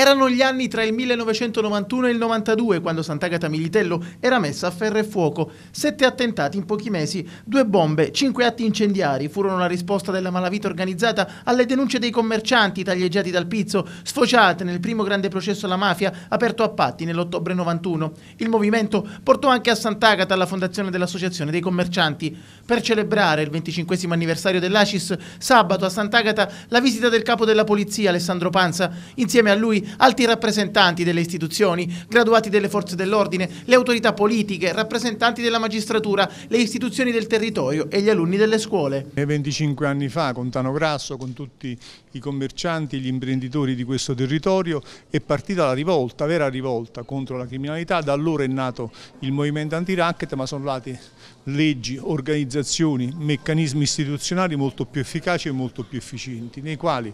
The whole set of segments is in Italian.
Erano gli anni tra il 1991 e il 92 quando Sant'Agata Militello era messa a ferro e fuoco. Sette attentati in pochi mesi, due bombe, cinque atti incendiari furono la risposta della malavita organizzata alle denunce dei commercianti taglieggiati dal pizzo, sfociate nel primo grande processo alla mafia aperto a patti nell'ottobre 91. Il movimento portò anche a Sant'Agata la fondazione dell'Associazione dei Commercianti. Per celebrare il 25 anniversario dell'ACIS, sabato a Sant'Agata la visita del capo della polizia Alessandro Panza. Insieme a lui alti rappresentanti delle istituzioni, graduati delle forze dell'ordine, le autorità politiche, rappresentanti della magistratura, le istituzioni del territorio e gli alunni delle scuole. 25 anni fa con Tano Grasso, con tutti i commercianti, gli imprenditori di questo territorio è partita la rivolta, vera rivolta contro la criminalità, da allora è nato il movimento anti-racket ma sono nate leggi, organizzazioni, meccanismi istituzionali molto più efficaci e molto più efficienti nei quali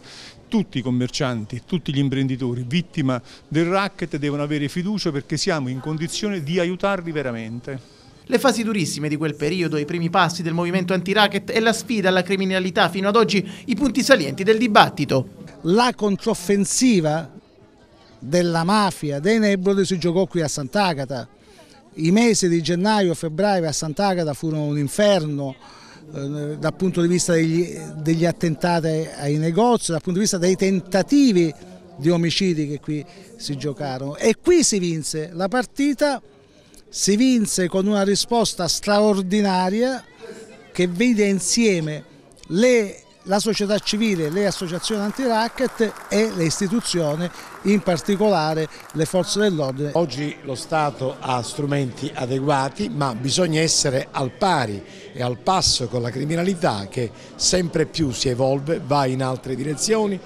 tutti i commercianti, tutti gli imprenditori lavoratori vittima del racket devono avere fiducia perché siamo in condizione di aiutarli veramente. Le fasi durissime di quel periodo, i primi passi del movimento anti-racket e la sfida alla criminalità fino ad oggi, i punti salienti del dibattito. La controffensiva della mafia, dei Nebrodi, si giocò qui a Sant'Agata. I mesi di gennaio e febbraio a Sant'Agata furono un inferno eh, dal punto di vista degli, degli attentati ai negozi, dal punto di vista dei tentativi di omicidi che qui si giocarono e qui si vinse la partita, si vinse con una risposta straordinaria che vide insieme le, la società civile, le associazioni anti-racket e le istituzioni, in particolare le forze dell'ordine. Oggi lo Stato ha strumenti adeguati ma bisogna essere al pari e al passo con la criminalità che sempre più si evolve, va in altre direzioni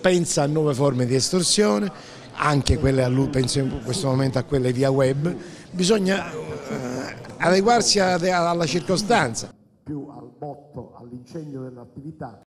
pensa a nuove forme di estorsione, anche quelle, penso in questo momento a quelle via web, bisogna eh, adeguarsi alla circostanza. Più al botto, all'incendio dell'attività.